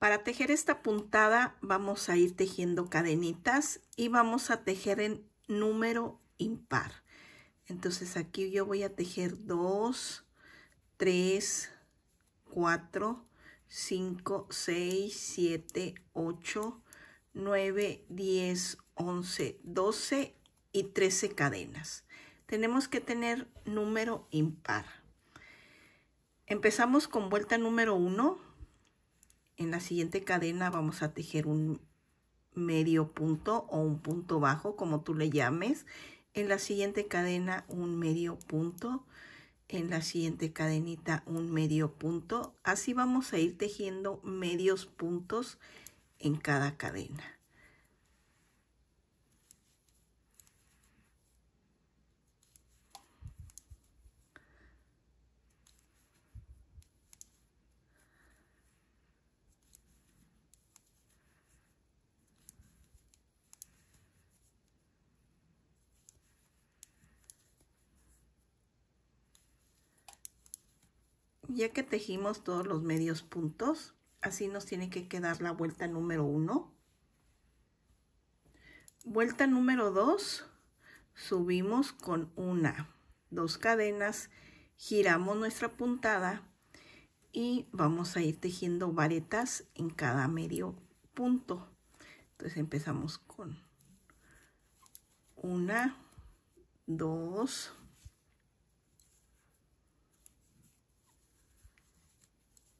Para tejer esta puntada vamos a ir tejiendo cadenitas y vamos a tejer en número impar. Entonces aquí yo voy a tejer 2, 3, 4, 5, 6, 7, 8, 9, 10, 11, 12 y 13 cadenas. Tenemos que tener número impar. Empezamos con vuelta número 1 en la siguiente cadena vamos a tejer un medio punto o un punto bajo como tú le llames en la siguiente cadena un medio punto en la siguiente cadenita un medio punto así vamos a ir tejiendo medios puntos en cada cadena ya que tejimos todos los medios puntos, así nos tiene que quedar la vuelta número uno Vuelta número dos subimos con una, dos cadenas, giramos nuestra puntada y vamos a ir tejiendo varetas en cada medio punto. Entonces empezamos con una, dos,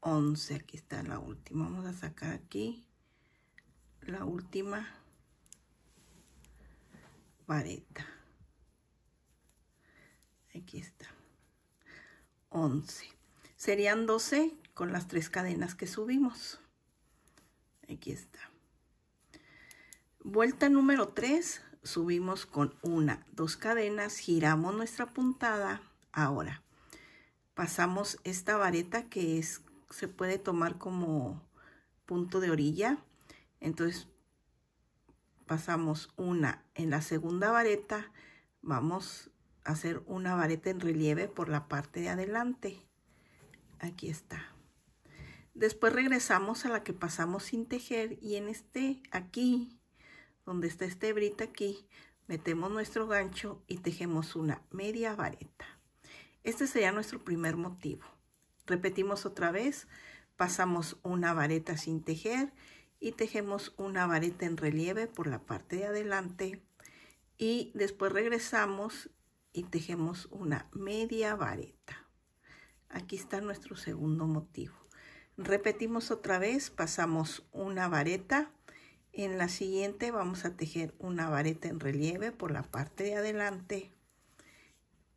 11 aquí está la última vamos a sacar aquí la última vareta aquí está 11 serían 12 con las tres cadenas que subimos aquí está vuelta número 3 subimos con una dos cadenas giramos nuestra puntada ahora pasamos esta vareta que es se puede tomar como punto de orilla. Entonces pasamos una en la segunda vareta, vamos a hacer una vareta en relieve por la parte de adelante. Aquí está. Después regresamos a la que pasamos sin tejer y en este aquí, donde está este brita aquí, metemos nuestro gancho y tejemos una media vareta. Este sería nuestro primer motivo. Repetimos otra vez, pasamos una vareta sin tejer y tejemos una vareta en relieve por la parte de adelante y después regresamos y tejemos una media vareta. Aquí está nuestro segundo motivo. Repetimos otra vez, pasamos una vareta. En la siguiente vamos a tejer una vareta en relieve por la parte de adelante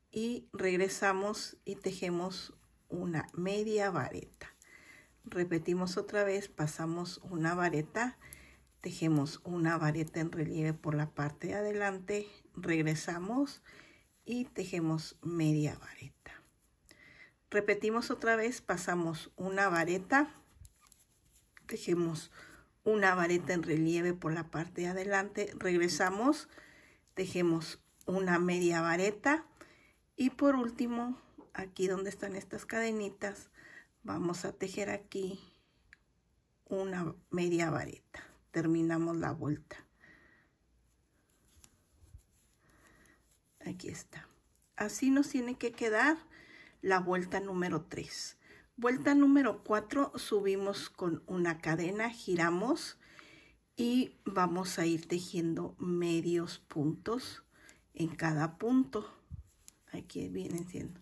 y regresamos y tejemos una media vareta. Repetimos otra vez, pasamos una vareta, tejemos una vareta en relieve por la parte de adelante, regresamos y tejemos media vareta. Repetimos otra vez, pasamos una vareta, tejemos una vareta en relieve por la parte de adelante, regresamos, tejemos una media vareta y por último aquí donde están estas cadenitas vamos a tejer aquí una media vareta terminamos la vuelta aquí está así nos tiene que quedar la vuelta número 3 vuelta número 4 subimos con una cadena giramos y vamos a ir tejiendo medios puntos en cada punto aquí vienen siendo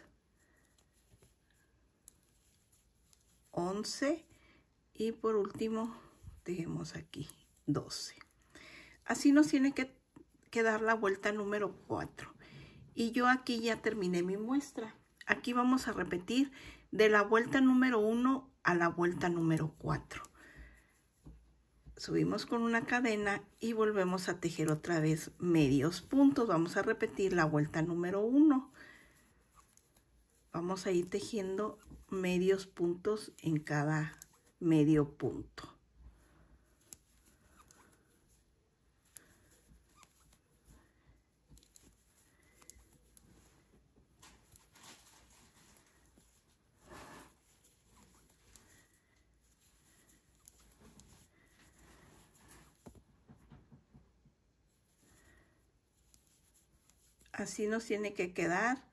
11 y por último tejemos aquí 12 así nos tiene que, quedar la vuelta número 4 y yo aquí ya terminé mi muestra aquí vamos a repetir de la vuelta número 1 a la vuelta número 4 subimos con una cadena y volvemos a tejer otra vez medios puntos vamos a repetir la vuelta número 1 vamos a ir tejiendo medios puntos en cada medio punto. Así nos tiene que quedar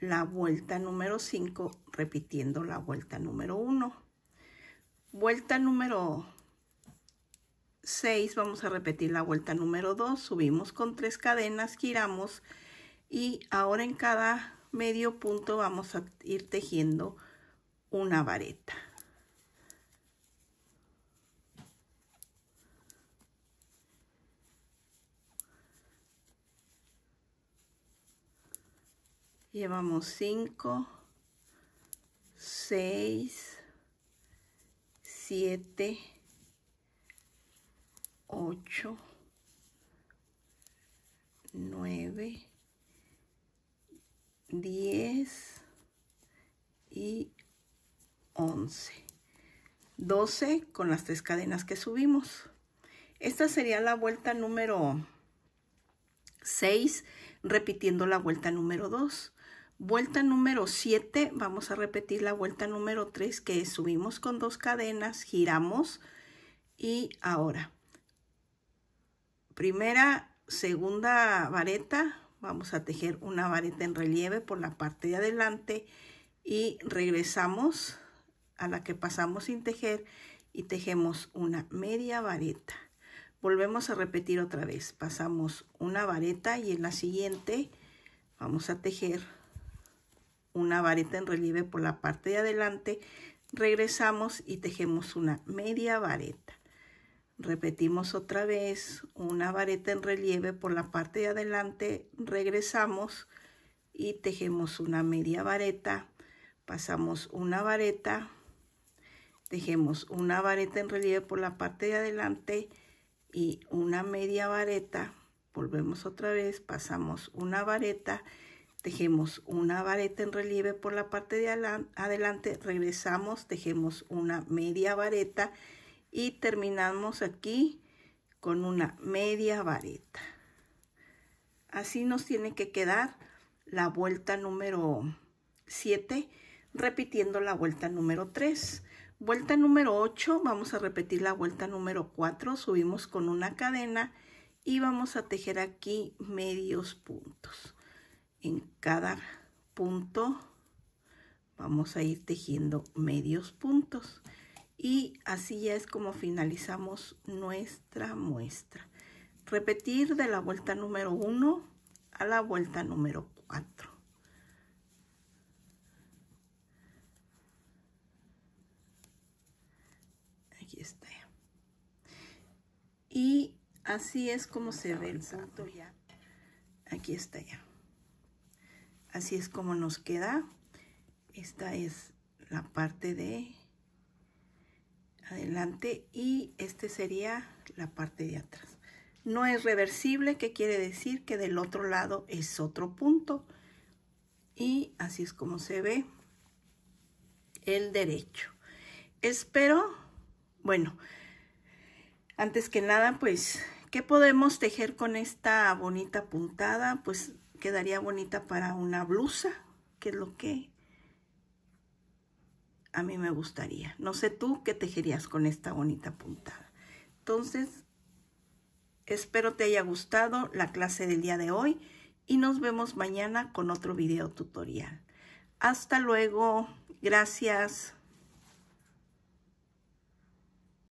la vuelta número 5 repitiendo la vuelta número 1. Vuelta número 6 vamos a repetir la vuelta número 2. Subimos con tres cadenas, giramos y ahora en cada medio punto vamos a ir tejiendo una vareta. llevamos 5, 6, 7, 8, 9, 10 y 11. 12 con las tres cadenas que subimos. Esta sería la vuelta número 6, repitiendo la vuelta número 2. Vuelta número 7, vamos a repetir la vuelta número 3 que subimos con dos cadenas, giramos y ahora. Primera, segunda vareta, vamos a tejer una vareta en relieve por la parte de adelante y regresamos a la que pasamos sin tejer y tejemos una media vareta. Volvemos a repetir otra vez, pasamos una vareta y en la siguiente vamos a tejer una vareta en relieve por la parte de adelante, regresamos y tejemos una media vareta. Repetimos otra vez una vareta en relieve por la parte de adelante, regresamos y tejemos una media vareta, pasamos una vareta, tejemos una vareta en relieve por la parte de adelante y una media vareta, volvemos otra vez, pasamos una vareta tejemos una vareta en relieve por la parte de adelante, regresamos, tejemos una media vareta y terminamos aquí con una media vareta. Así nos tiene que quedar la vuelta número 7, repitiendo la vuelta número 3. Vuelta número 8, vamos a repetir la vuelta número 4, subimos con una cadena y vamos a tejer aquí medios puntos en cada punto vamos a ir tejiendo medios puntos y así ya es como finalizamos nuestra muestra repetir de la vuelta número 1 a la vuelta número 4 aquí está y así es como se ve el punto ya aquí está ya así es como nos queda esta es la parte de adelante y este sería la parte de atrás no es reversible que quiere decir que del otro lado es otro punto y así es como se ve el derecho espero bueno antes que nada pues ¿Qué podemos tejer con esta bonita puntada? Pues quedaría bonita para una blusa, que es lo que a mí me gustaría. No sé tú qué tejerías con esta bonita puntada. Entonces, espero te haya gustado la clase del día de hoy y nos vemos mañana con otro video tutorial. Hasta luego. Gracias.